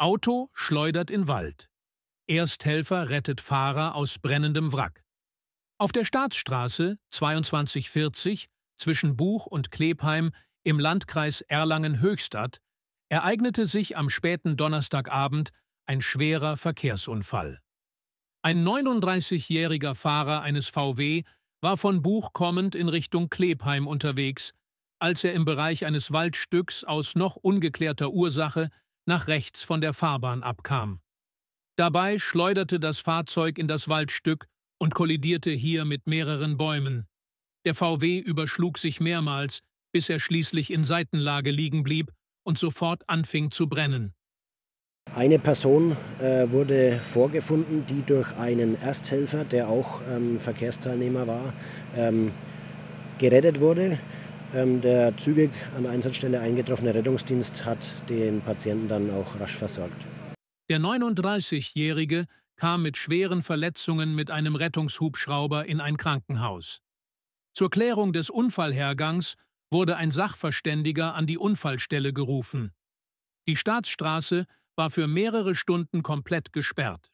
Auto schleudert in Wald. Ersthelfer rettet Fahrer aus brennendem Wrack. Auf der Staatsstraße 2240 zwischen Buch und Klebheim im Landkreis Erlangen-Höchstadt ereignete sich am späten Donnerstagabend ein schwerer Verkehrsunfall. Ein 39-jähriger Fahrer eines VW war von Buch kommend in Richtung Klebheim unterwegs, als er im Bereich eines Waldstücks aus noch ungeklärter Ursache nach rechts von der Fahrbahn abkam. Dabei schleuderte das Fahrzeug in das Waldstück und kollidierte hier mit mehreren Bäumen. Der VW überschlug sich mehrmals, bis er schließlich in Seitenlage liegen blieb und sofort anfing zu brennen. Eine Person äh, wurde vorgefunden, die durch einen Ersthelfer, der auch ähm, Verkehrsteilnehmer war, ähm, gerettet wurde. Ähm, der zügig an Einsatzstelle eingetroffene Rettungsdienst hat den Patienten dann auch rasch versorgt. Der 39-Jährige kam mit schweren Verletzungen mit einem Rettungshubschrauber in ein Krankenhaus. Zur Klärung des Unfallhergangs wurde ein Sachverständiger an die Unfallstelle gerufen. Die Staatsstraße war für mehrere Stunden komplett gesperrt.